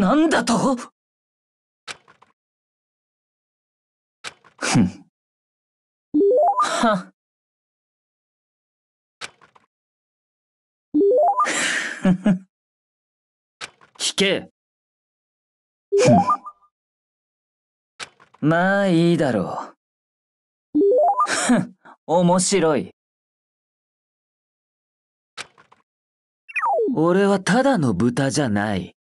なんだとふん。は。ふふ。聞け。ふん。まあいいだろう。ふん、面白い。俺はただの豚じゃない。